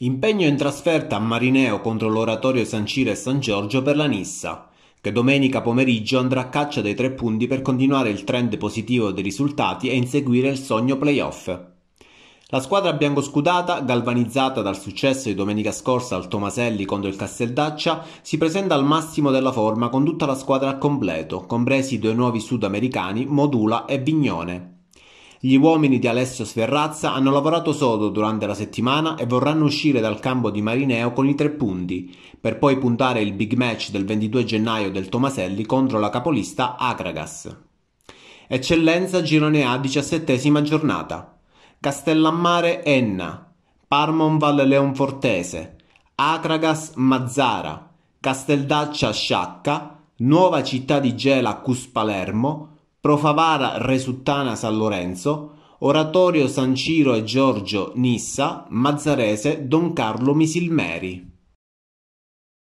Impegno in trasferta a Marineo contro l'Oratorio San Ciro e San Giorgio per la Nissa, che domenica pomeriggio andrà a caccia dei tre punti per continuare il trend positivo dei risultati e inseguire il sogno playoff. La squadra biancoscudata, galvanizzata dal successo di domenica scorsa al Tomaselli contro il Casteldaccia, si presenta al massimo della forma con tutta la squadra al completo, compresi i due nuovi sudamericani Modula e Vignone. Gli uomini di Alessio Sferrazza hanno lavorato sodo durante la settimana e vorranno uscire dal campo di Marineo con i tre punti, per poi puntare il big match del 22 gennaio del Tomaselli contro la capolista Agragas. Eccellenza Girone A, 17 giornata. Castellammare Enna, Parmonval Leonfortese, Agragas Mazzara, Casteldaccia Sciacca, Nuova Città di Gela Cus Palermo, Profavara Resuttana San Lorenzo, Oratorio San Ciro e Giorgio Nissa, Mazzarese Don Carlo Misilmeri.